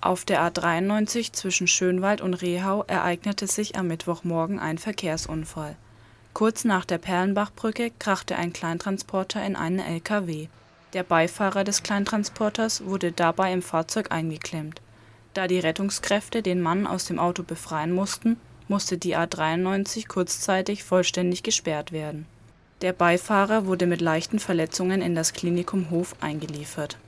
Auf der A 93 zwischen Schönwald und Rehau ereignete sich am Mittwochmorgen ein Verkehrsunfall. Kurz nach der Perlenbachbrücke krachte ein Kleintransporter in einen LKW. Der Beifahrer des Kleintransporters wurde dabei im Fahrzeug eingeklemmt. Da die Rettungskräfte den Mann aus dem Auto befreien mussten, musste die A 93 kurzzeitig vollständig gesperrt werden. Der Beifahrer wurde mit leichten Verletzungen in das Klinikum Hof eingeliefert